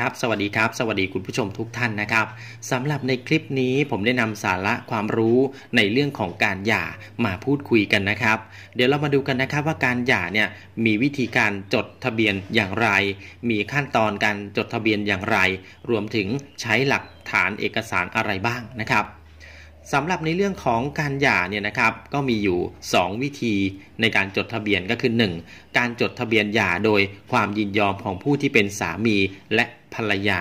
ครับสวัสดีครับสวัสดีคุณผู้ชมทุกท่านนะครับสำหรับในคลิปนี้ผมได้นำสาระความรู้ในเรื่องของการหย่ามาพูดคุยกันนะครับ เดี๋ยวเรามาดูกันนะครับว่าการหย่าเนี่ยมีวิธีการจดทะเบียนอย่างไร มีขั้นตอนการจดทะเบียนอย่างไร รวมถึงใช้หลักฐานเอกสารอะไรบ้างนะครับสำหรับในเรื่องของการหย่าเนี่ยนะครับก็มีอยู่ 2 วิธีในการจดทะเบียนก็คือ 1. การจดทะเบียนหย่าโดยความยินยอมของผู้ที่เป็นสามีและภรรยา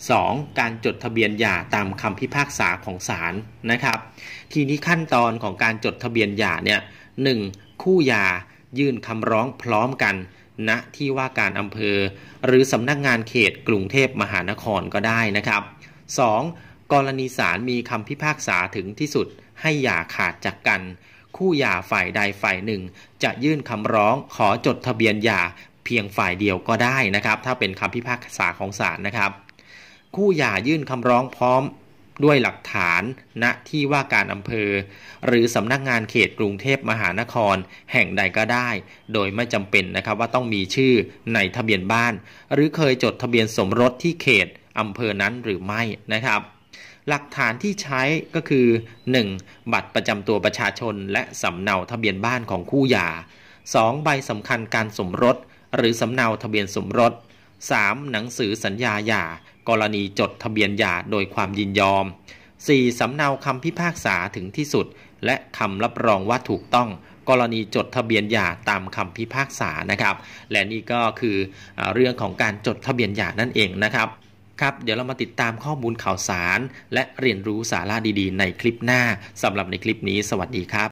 2. การจดทะเบียนหย่าตามคำพิพากษาของศาลนะครับ ทีนี้ขั้นตอนของการจดทะเบียนหย่าเนี่ยหคู่หย่ายื่นคำร้องพร้อมกันณนะที่ว่าการอำเภอ หรือสำนักงานเขตกรุงเทพมหานครก็ได้นะครับ 2. กรณีศาลมีคำพิพากษาถึงที่สุดให้หย่าขาดจากกัน คู่หย่าฝ่ายใดฝ่ายหนึ่งจะยื่นคำร้องขอจดทะเบียนหย่าเพียงฝ่ายเดียวก็ได้นะครับ ถ้าเป็นคำพิพากษาของศาลนะครับ คู่หย่ายื่นคำร้องพร้อมด้วยหลักฐานณที่ว่าการอำเภอ หรือสำนักงานเขตกรุงเทพมหานคร แห่งใดก็ได้ โดยไม่จำเป็นนะครับว่าต้องมีชื่อในทะเบียนบ้าน หรือเคยจดทะเบียนสมรสที่เขตอำเภอนั้นหรือไม่นะครับ หลักฐานที่ใช้ก็คือ 1. บัตรประจำตัวประชาชนและสำเนาทะเบียนบ้านของคู่หย่า 2. ใบสำคัญการสมรสหรือสำเนาทะเบียนสมรส 3. หนังสือสัญญาหย่ากรณีจดทะเบียนหย่าโดยความยินยอม 4. สำเนาคำพิพากษาถึงที่สุด และคำรับรองว่าถูกต้อง กรณีจดทะเบียนหย่าตามคำพิพากษานะครับ และนี่ก็คือเรื่องของการจดทะเบียนหย่านั่นเองนะครับ ครับ เดี๋ยวเรามาติดตามข้อมูลข่าวสาร และเรียนรู้สาระดีๆ ในคลิปหน้าสำหรับในคลิปนี้ สวัสดีครับ